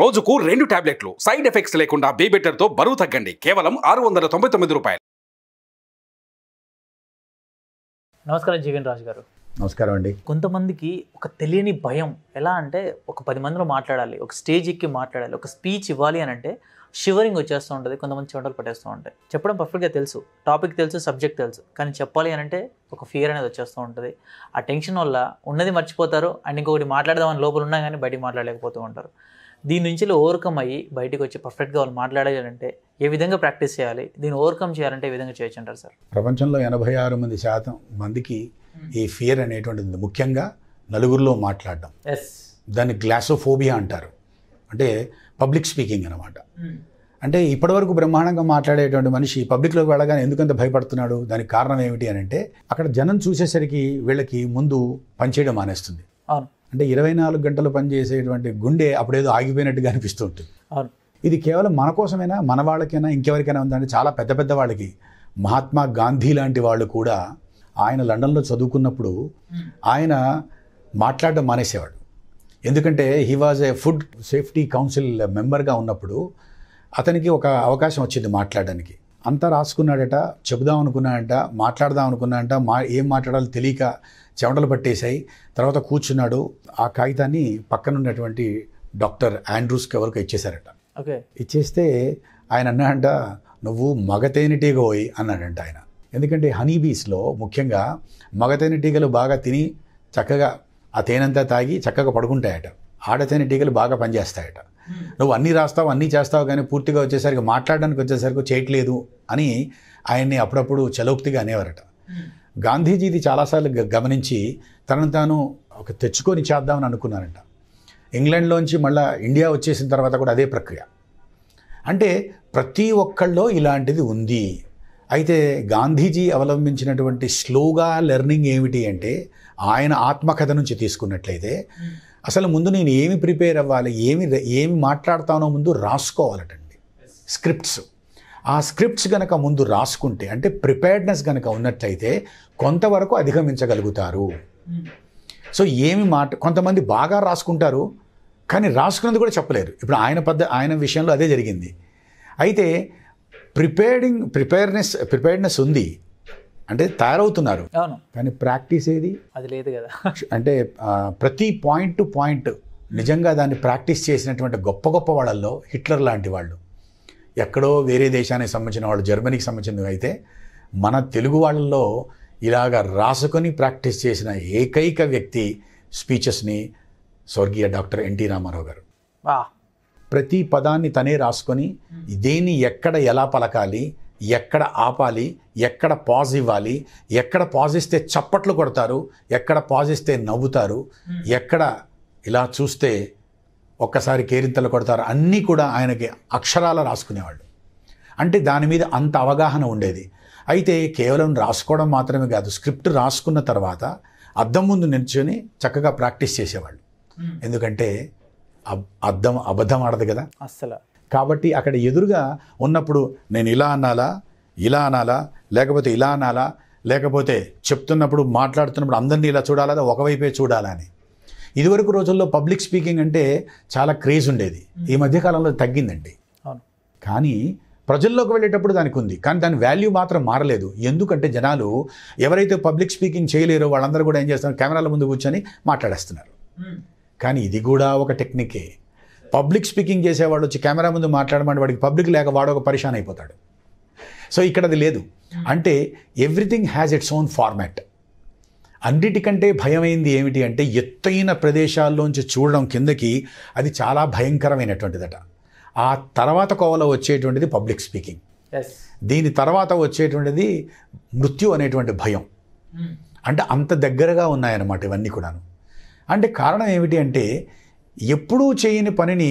రోజుకు రెండు టాబ్లెట్లు సైడ్ ఎఫెక్ట్స్ లేకుండా బీబెటర్తో బరువు తగ్గండి కేవలం ఆరు వందల తొంభై తొమ్మిది రూపాయలు నమస్కారం జీవన్ రాజు గారు నమస్కారం అండి కొంతమందికి ఒక తెలియని భయం ఎలా అంటే ఒక పది మందిలో మాట్లాడాలి ఒక స్టేజ్ ఎక్కి మాట్లాడాలి ఒక స్పీచ్ ఇవ్వాలి అని అంటే షివరింగ్ వచ్చేస్తూ ఉంటుంది కొంతమంది చెమటలు పట్టేస్తూ ఉంటాయి చెప్పడం పర్ఫెక్ట్గా తెలుసు టాపిక్ తెలుసు సబ్జెక్ట్ తెలుసు కానీ చెప్పాలి అని అంటే ఒక ఫియర్ అనేది వచ్చేస్తూ ఉంటుంది ఆ టెన్షన్ వల్ల ఉన్నది మర్చిపోతారు అండ్ ఇంకొకటి మాట్లాడదామని లోపల ఉన్నా కానీ బయటికి మాట్లాడలేకపోతూ ఉంటారు దీని నుంచి ఓవర్కమ్ అయ్యి బయటకు వచ్చి పర్ఫెక్ట్గా వాళ్ళు మాట్లాడాలంటే ఏ విధంగా ప్రాక్టీస్ చేయాలి దీన్ని ఓవర్కమ్ చేయాలంటే ఏ విధంగా చేయొచ్చు అంటారు సార్ ప్రపంచంలో ఎనభై ఆరు మంది శాతం మందికి hmm. ఈ ఫియర్ అనేటువంటిది ముఖ్యంగా నలుగురిలో మాట్లాడడం దాన్ని గ్లాసోఫోబియా అంటారు అంటే పబ్లిక్ స్పీకింగ్ అనమాట అంటే ఇప్పటివరకు బ్రహ్మాండంగా మాట్లాడేటువంటి మనిషి పబ్లిక్లోకి వెళ్ళగానే ఎందుకంత భయపడుతున్నాడు దానికి కారణం ఏమిటి అని అంటే అక్కడ జనం చూసేసరికి వీళ్ళకి ముందు పనిచేయడం మానేస్తుంది అవును అంటే ఇరవై నాలుగు గంటలు పనిచేసేటువంటి గుండె అప్పుడేదో ఆగిపోయినట్టుగా అనిపిస్తుంటుంది ఇది కేవలం మన కోసమైనా మన వాళ్ళకైనా ఇంకెవరికైనా ఉందండి చాలా పెద్ద పెద్ద వాళ్ళకి మహాత్మా గాంధీ లాంటి వాళ్ళు కూడా ఆయన లండన్లో చదువుకున్నప్పుడు ఆయన మాట్లాడడం మానేసేవాడు ఎందుకంటే he was a food safety council మెంబర్గా ఉన్నప్పుడు అతనికి ఒక అవకాశం వచ్చింది మాట్లాడడానికి అంతా రాసుకున్నాడట చెబుదాం అనుకున్నాడట మాట్లాడదాం అనుకున్నాడట మా ఏం మాట్లాడాలో తెలియక చెమటలు పట్టేశాయి తర్వాత కూర్చున్నాడు ఆ కాగితాన్ని పక్కన ఉన్నటువంటి డాక్టర్ ఆండ్రూస్ కవర్కి ఇచ్చేశారట ఓకే ఇచ్చేస్తే ఆయన అన్నాడంట నువ్వు మగ పోయి అన్నాడంట ఆయన ఎందుకంటే హనీ బీస్లో ముఖ్యంగా తేనెటీగలు బాగా తిని చక్కగా ఆ తేనెంతా తాగి చక్కగా పడుకుంటాయట ఆడ తేనెటీగలు బాగా పనిచేస్తాయట నువ్వు అన్నీ రాస్తావు అన్నీ చేస్తావు కానీ పూర్తిగా వచ్చేసరికి మాట్లాడడానికి వచ్చేసరికి చేయట్లేదు అని ఆయన్ని అప్పుడప్పుడు చలోక్తిగా అనేవారట గాంధీజీ ఇది చాలాసార్లు గమనించి తనను తాను ఒక తెచ్చుకొని చేద్దామని అనుకున్నారంట ఇంగ్లాండ్లోంచి మళ్ళీ ఇండియా వచ్చేసిన తర్వాత కూడా అదే ప్రక్రియ అంటే ప్రతి ఒక్కళ్ళో ఇలాంటిది ఉంది అయితే గాంధీజీ అవలంబించినటువంటి స్లోగా లెర్నింగ్ ఏమిటి అంటే ఆయన ఆత్మకథ నుంచి తీసుకున్నట్లయితే అసలు ముందు నేను ఏమి ప్రిపేర్ అవ్వాలి ఏమి ఏమి మాట్లాడతానో ముందు రాసుకోవాలటండి స్క్రిప్ట్స్ ఆ స్క్రిప్ట్స్ కనుక ముందు రాసుకుంటే అంటే ప్రిపేర్డ్నెస్ కనుక ఉన్నట్లయితే కొంతవరకు అధిగమించగలుగుతారు సో ఏమి మాట కొంతమంది బాగా రాసుకుంటారు కానీ రాసుకున్నది కూడా చెప్పలేరు ఇప్పుడు ఆయన పద్ధ ఆయన విషయంలో అదే జరిగింది అయితే ప్రిపేరింగ్ ప్రిపేర్నెస్ ప్రిపేర్డ్నెస్ ఉంది అంటే తయారవుతున్నారు కానీ ప్రాక్టీస్ ఏది అది లేదు కదా అంటే ప్రతి పాయింట్ టు పాయింట్ నిజంగా దాన్ని ప్రాక్టీస్ చేసినటువంటి గొప్ప గొప్ప వాళ్ళల్లో హిట్లర్ లాంటి వాళ్ళు ఎక్కడో వేరే దేశానికి సంబంధించిన వాళ్ళు జర్మనీకి సంబంధించిన అయితే మన తెలుగు వాళ్ళల్లో ఇలాగ రాసుకొని ప్రాక్టీస్ చేసిన ఏకైక వ్యక్తి స్పీచెస్ని స్వర్గీయ డాక్టర్ ఎన్టీ రామారావు గారు ప్రతి పదాన్ని తనే రాసుకొని దేన్ని ఎక్కడ ఎలా పలకాలి ఎక్కడ ఆపాలి ఎక్కడ పాజ్ ఇవ్వాలి ఎక్కడ పాజ్ ఇస్తే చప్పట్లు కొడతారు ఎక్కడ పాజ్ ఇస్తే నవ్వుతారు hmm. ఎక్కడ ఇలా చూస్తే ఒక్కసారి కేరింతలు కొడతారు అన్నీ కూడా ఆయనకి అక్షరాల రాసుకునేవాళ్ళు అంటే దాని మీద అంత అవగాహన ఉండేది అయితే కేవలం రాసుకోవడం మాత్రమే కాదు స్క్రిప్ట్ రాసుకున్న తర్వాత అద్దం ముందు నిల్చొని చక్కగా ప్రాక్టీస్ చేసేవాళ్ళు hmm. ఎందుకంటే అద్దం అబద్ధం ఆడదు కదా అస్సలు కాబట్టి అక్కడ ఎదురుగా ఉన్నప్పుడు నేను ఇలా అనాలా ఇలా అనాలా లేకపోతే ఇలా అనాలా లేకపోతే చెప్తున్నప్పుడు మాట్లాడుతున్నప్పుడు అందరినీ ఇలా చూడాలా ఒకవైపే చూడాలా అని ఇదివరకు రోజుల్లో పబ్లిక్ స్పీకింగ్ అంటే చాలా క్రేజ్ ఉండేది ఈ మధ్యకాలంలో తగ్గిందండి కానీ ప్రజల్లోకి వెళ్ళేటప్పుడు దానికి ఉంది కానీ దాని వాల్యూ మాత్రం మారలేదు ఎందుకంటే జనాలు ఎవరైతే పబ్లిక్ స్పీకింగ్ చేయలేరో వాళ్ళందరూ కూడా ఏం చేస్తున్నారు కెమెరాల ముందు కూర్చొని మాట్లాడేస్తున్నారు కానీ ఇది కూడా ఒక టెక్నికే పబ్లిక్ స్పీకింగ్ చేసేవాడు వచ్చి కెమెరా ముందు మాట్లాడమని వాడికి పబ్లిక్ లేక వాడు ఒక పరిశాన్ అయిపోతాడు సో ఇక్కడ అది లేదు అంటే everything has its own format అన్నిటికంటే భయమైంది ఏమిటి అంటే ఎత్తైన ప్రదేశాల్లోంచి చూడడం కిందకి అది చాలా భయంకరమైనటువంటిదట ఆ తర్వాత కోవలో వచ్చేటువంటిది పబ్లిక్ స్పీకింగ్ దీని తర్వాత వచ్చేటువంటిది మృత్యు అనేటువంటి భయం hmm. అంటే అంత దగ్గరగా ఉన్నాయన్నమాట ఇవన్నీ కూడాను అంటే కారణం ఏమిటి అంటే ఎప్పుడూ చేయని పనిని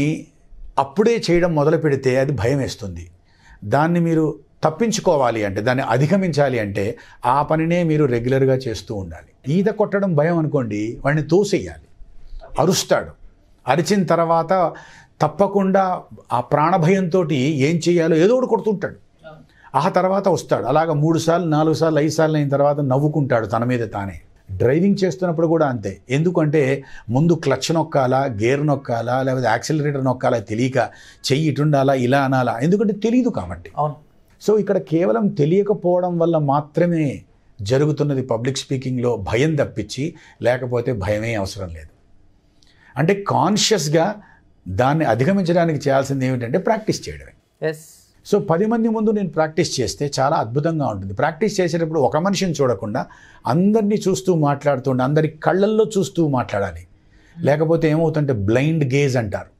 అప్పుడే చేయడం మొదలు పెడితే అది భయం వేస్తుంది దాన్ని మీరు తప్పించుకోవాలి అంటే దాన్ని అధిగమించాలి అంటే ఆ పనినే మీరు రెగ్యులర్గా చేస్తూ ఉండాలి ఈత కొట్టడం భయం అనుకోండి వాడిని తోసేయాలి అరుస్తాడు అరిచిన తర్వాత తప్పకుండా ఆ ప్రాణభయంతో ఏం చేయాలో ఏదో ఒకటి కొడుతుంటాడు ఆ తర్వాత వస్తాడు అలాగ మూడు సార్లు నాలుగు సార్లు ఐదు సార్లు అయిన తర్వాత నవ్వుకుంటాడు తన మీద తానే డ్రైవింగ్ చేస్తున్నప్పుడు కూడా అంతే ఎందుకంటే ముందు క్లచ్ నొక్కాలా గేర్ నొక్కాలా లేకపోతే యాక్సిలరేటర్ నొక్కాలా తెలియక చెయ్యి ఇటుండాలా ఇలా అనాలా ఎందుకంటే తెలియదు కాబట్టి అవును సో ఇక్కడ కేవలం తెలియకపోవడం వల్ల మాత్రమే జరుగుతున్నది పబ్లిక్ స్పీకింగ్లో భయం తప్పించి లేకపోతే భయమే అవసరం లేదు అంటే కాన్షియస్గా దాన్ని అధిగమించడానికి చేయాల్సింది ఏమిటంటే ప్రాక్టీస్ చేయడమే ఎస్ సో పది మంది ముందు నేను ప్రాక్టీస్ చేస్తే చాలా అద్భుతంగా ఉంటుంది ప్రాక్టీస్ చేసేటప్పుడు ఒక మనిషిని చూడకుండా అందరినీ చూస్తూ మాట్లాడుతుండే అందరి కళ్ళల్లో చూస్తూ మాట్లాడాలి లేకపోతే ఏమవుతుంటే బ్లైండ్ గేజ్ అంటారు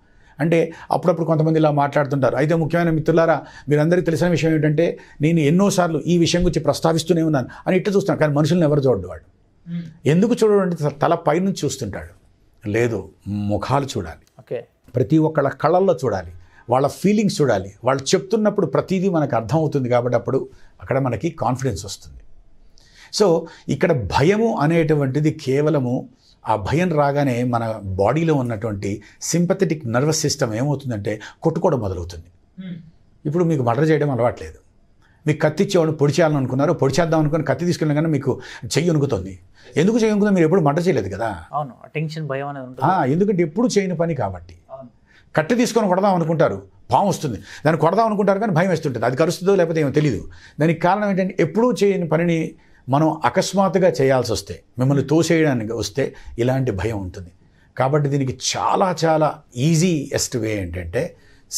అంటే అప్పుడప్పుడు కొంతమంది ఇలా మాట్లాడుతుంటారు అయితే ముఖ్యమైన మిత్రులారా మీరందరికీ తెలిసిన విషయం ఏంటంటే నేను ఎన్నోసార్లు ఈ విషయం గురించి ప్రస్తావిస్తూనే ఉన్నాను అని ఇట్లా చూస్తాను కానీ మనుషులను ఎవరు చూడడు వాడు ఎందుకు చూడడం తల పైనుంచి చూస్తుంటాడు లేదు ముఖాలు చూడాలి ఓకే ప్రతి ఒక్కళ్ళ కళ్ళల్లో చూడాలి వాళ్ళ ఫీలింగ్స్ చూడాలి వాళ్ళు చెప్తున్నప్పుడు ప్రతిదీ మనకు అర్థమవుతుంది కాబట్టి అప్పుడు అక్కడ మనకి కాన్ఫిడెన్స్ వస్తుంది సో ఇక్కడ భయము అనేటువంటిది కేవలము ఆ భయం రాగానే మన బాడీలో ఉన్నటువంటి సింపథెటిక్ నర్వస్ సిస్టమ్ ఏమవుతుందంటే కొట్టుకోవడం మొదలవుతుంది hmm. ఇప్పుడు మీకు మర్డర్ చేయడం అలవాట్లేదు మీకు కత్తి ఇచ్చేవాడు పొడిచేయాలని పొడిచేద్దాం అనుకుని కత్తి తీసుకున్నా కానీ మీకు చెయ్యి వణుకుతుంది ఎందుకు చెయ్యి వణుకుతుంది మీరు ఎప్పుడు మంట చేయలేదు కదా అవును టెన్షన్ భయం అనేది ఎందుకంటే ఎప్పుడు చేయని పని కాబట్టి కట్టి తీసుకొని కొడదాం అనుకుంటారు పాము వస్తుంది దాన్ని కొడదాం అనుకుంటారు కానీ భయం వేస్తుంటుంది అది కరుస్తుందో లేకపోతే ఏమో తెలియదు దానికి కారణం ఏంటంటే ఎప్పుడూ చేయని పనిని మనం అకస్మాత్తుగా చేయాల్సి వస్తే మిమ్మల్ని తోసేయడానికి వస్తే ఇలాంటి భయం ఉంటుంది కాబట్టి దీనికి చాలా చాలా ఈజీయెస్ట్ వే ఏంటంటే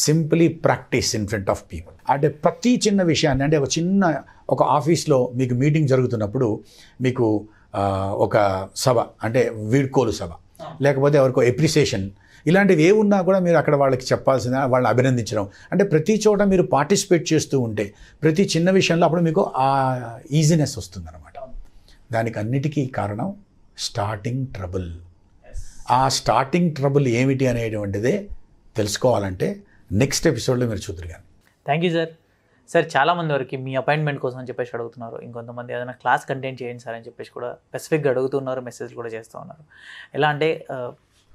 simply practice in front of people అంటే ప్రతి చిన్న విషయాన్ని అంటే ఒక చిన్న ఒక ఆఫీస్లో మీకు మీటింగ్ జరుగుతున్నప్పుడు మీకు ఒక సభ అంటే వీడ్కోలు సభ లేకపోతే ఎవరికో ఎప్రిసియేషన్ ఇలాంటివి ఏ ఉన్నా కూడా మీరు అక్కడ వాళ్ళకి చెప్పాల్సిన వాళ్ళని అభినందించడం అంటే ప్రతి చోట మీరు పార్టిసిపేట్ చేస్తూ ఉంటే ప్రతి చిన్న విషయంలో అప్పుడు మీకు ఆ ఈజీనెస్ వస్తుందన్నమాట దానికి అన్నిటికీ కారణం స్టార్టింగ్ ట్రబుల్ ఆ స్టార్టింగ్ ట్రబుల్ ఏమిటి అనేటువంటిదే తెలుసుకోవాలంటే నెక్స్ట్ ఎపిసోడ్లో మీరు చూద్దరు కానీ థ్యాంక్ యూ సార్ సార్ చాలామంది వరకు మీ అపాయింట్మెంట్ కోసం అని చెప్పేసి అడుగుతున్నారు ఇంకొంతమంది ఏదైనా క్లాస్ కంటెంట్ చేయండి సార్ అని చెప్పేసి కూడా స్పెసిఫిక్గా అడుగుతున్నారు మెసేజ్ కూడా చేస్తూ ఉన్నారు ఎలా అంటే uh,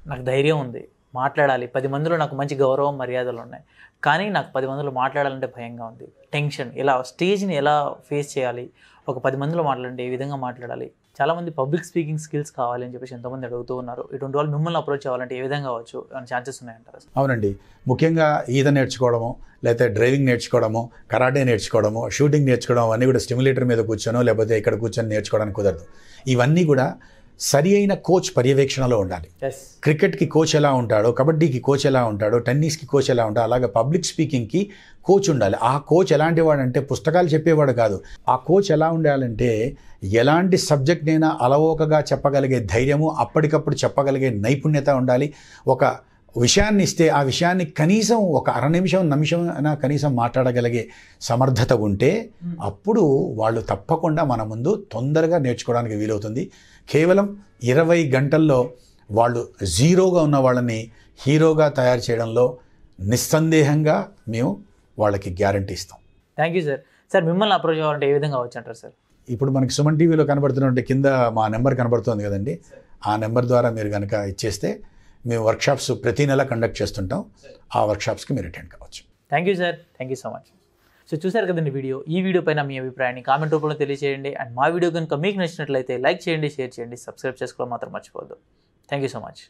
నాకు ధైర్యం ఉంది మాట్లాడాలి పది మందిలో నాకు మంచి గౌరవం మర్యాదలు ఉన్నాయి కానీ నాకు పది మందిలో మాట్లాడాలంటే భయంగా ఉంది టెన్షన్ ఎలా స్టేజ్ని ఎలా ఫేస్ చేయాలి ఒక పది మందిలో మాట్లాడండి ఏ విధంగా మాట్లాడాలి చాలామంది పబ్లిక్ స్పీకింగ్ స్కిల్స్ కావాలి అని చెప్పేసి ఎంతమంది అడుగుతూ ఉన్నారు ఇటువంటి వాళ్ళు మిమ్మల్ని అప్రోచ్ అవ్వాలంటే ఏ విధంగా అవ్వచ్చు అని ఛాన్సెస్ ఉన్నాయంటారు అవునండి ముఖ్యంగా ఈత నేర్చుకోవడము లేకపోతే డ్రైవింగ్ నేర్చుకోవడము కరాటే నేర్చుకోవడము షూటింగ్ నేర్చుకోవడం అవన్నీ కూడా స్టిమ్యులేటర్ మీద కూర్చోను లేకపోతే ఇక్కడ కూర్చొని నేర్చుకోవడానికి కుదరదు ఇవన్నీ కూడా సరి అయిన కోచ్ పర్యవేక్షణలో ఉండాలి క్రికెట్కి కోచ్ ఎలా ఉంటాడో కబడ్డీకి కోచ్ ఎలా ఉంటాడో టెన్నిస్కి కోచ్ ఎలా ఉంటాడో అలాగే పబ్లిక్ స్పీకింగ్కి కోచ్ ఉండాలి ఆ కోచ్ ఎలాంటి అంటే పుస్తకాలు చెప్పేవాడు కాదు ఆ కోచ్ ఎలా ఉండాలంటే ఎలాంటి సబ్జెక్ట్నైనా అలవోకగా చెప్పగలిగే ధైర్యము అప్పటికప్పుడు చెప్పగలిగే నైపుణ్యత ఉండాలి ఒక విషయాన్ని ఇస్తే ఆ విషయాన్ని కనీసం ఒక అర నిమిషం నిమిషం అయినా కనీసం మాట్లాడగలిగే సమర్థత ఉంటే అప్పుడు వాళ్ళు తప్పకుండా మన ముందు తొందరగా నేర్చుకోవడానికి వీలవుతుంది కేవలం ఇరవై గంటల్లో వాళ్ళు జీరోగా ఉన్న వాళ్ళని హీరోగా తయారు చేయడంలో నిస్సందేహంగా మేము వాళ్ళకి గ్యారంటీ ఇస్తాం థ్యాంక్ యూ సార్ సార్ మిమ్మల్ని అప్రోచ్ అవ్వాలంటే ఏ విధంగా అంటారు సార్ ఇప్పుడు మనకి సుమన్ టీవీలో కనబడుతున్నటువంటి కింద మా నెంబర్ కనబడుతుంది కదండి ఆ నెంబర్ ద్వారా మీరు కనుక ఇచ్చేస్తే మేము వర్క్షాప్స్ ప్రతి నెల కండక్ట్ చేస్తుంటాం ఆ వర్క్షాప్స్కి మీరు అటెండ్ కావచ్చు thank you sir thank you so much so చూశారు కదండి వీడియో ఈ వీడియో పైన మీ అభిప్రాయాన్ని కామెంట్ రూపంలో తెలియజేయండి అండ్ మా వీడియో కనుక మీకు నచ్చినట్లయితే లైక్ చేయండి షేర్ చేయండి సబ్స్క్రైబ్ చేసుకోవడం మాత్రం మర్చిపోవద్దు థ్యాంక్ యూ సో మచ్